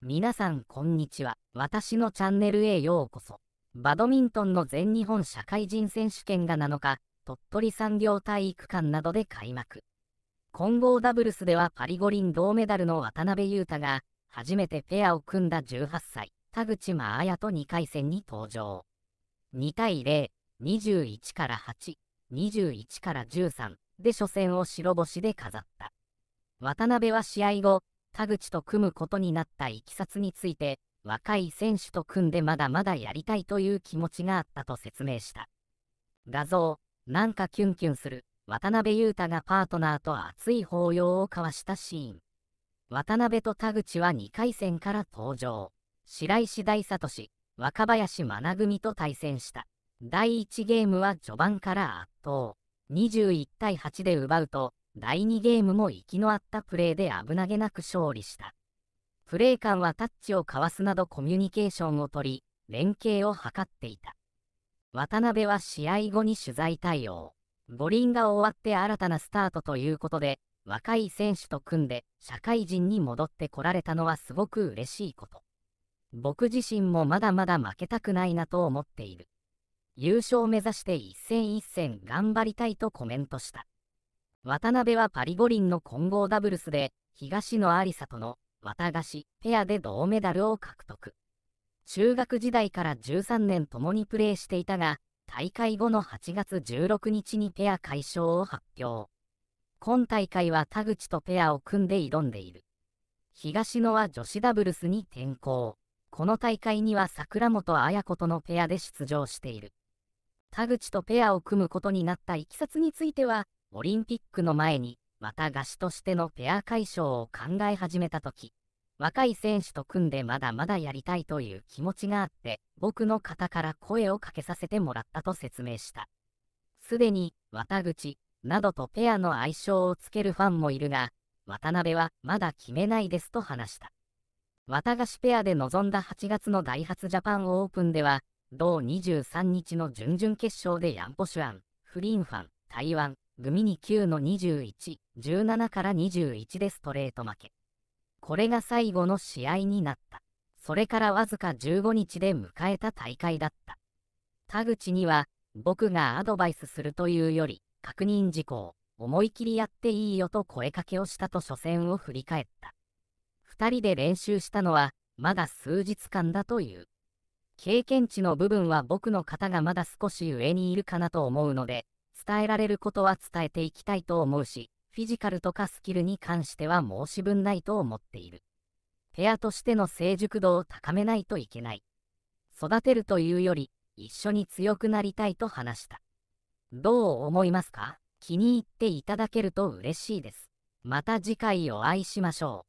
皆さんこんにちは。私のチャンネルへようこそ。バドミントンの全日本社会人選手権が7日、鳥取産業体育館などで開幕。混合ダブルスではパリ五輪銅メダルの渡辺裕太が、初めてペアを組んだ18歳、田口真彩と2回戦に登場。2対0、21から8、21から13で初戦を白星で飾った。渡辺は試合後、田口と組むことになったいきさつについて、若い選手と組んでまだまだやりたいという気持ちがあったと説明した。画像、なんかキュンキュンする、渡辺裕太がパートナーと熱い抱擁を交わしたシーン。渡辺と田口は2回戦から登場。白石大聡、若林愛組と対戦した。第1ゲームは序盤から圧倒。21対8で奪うと、第2ゲームも息の合ったプレーで危なげなく勝利した。プレー間はタッチを交わすなどコミュニケーションをとり、連携を図っていた。渡辺は試合後に取材対応。五輪が終わって新たなスタートということで、若い選手と組んで社会人に戻ってこられたのはすごく嬉しいこと。僕自身もまだまだ負けたくないなと思っている。優勝目指して一戦一戦頑張りたいとコメントした。渡辺はパリ五輪の混合ダブルスで、東野有沙との、綿菓子、ペアで銅メダルを獲得。中学時代から13年共にプレーしていたが、大会後の8月16日にペア解消を発表。今大会は田口とペアを組んで挑んでいる。東野は女子ダブルスに転向。この大会には桜本綾子とのペアで出場している。田口とペアを組むことになったいきさつについては、オリンピックの前に、また合シとしてのペア解消を考え始めた時、若い選手と組んでまだまだやりたいという気持ちがあって、僕の方から声をかけさせてもらったと説明した。すでに、綿口、などとペアの愛称をつけるファンもいるが、渡辺はまだ決めないですと話した。綿菓子ペアで臨んだ8月のダイハツジャパンオープンでは、同23日の準々決勝でヤンポシュアン、フリンファン、台湾、グミに9の21、17から21でストレート負け。これが最後の試合になった。それからわずか15日で迎えた大会だった。田口には、僕がアドバイスするというより、確認事項、思い切りやっていいよと声かけをしたと初戦を振り返った。2人で練習したのは、まだ数日間だという。経験値の部分は僕の方がまだ少し上にいるかなと思うので、伝えられることは伝えていきたいと思うし、フィジカルとかスキルに関しては申し分ないと思っている。ペアとしての成熟度を高めないといけない。育てるというより、一緒に強くなりたいと話した。どう思いますか気に入っていただけると嬉しいです。また次回お会いしましょう。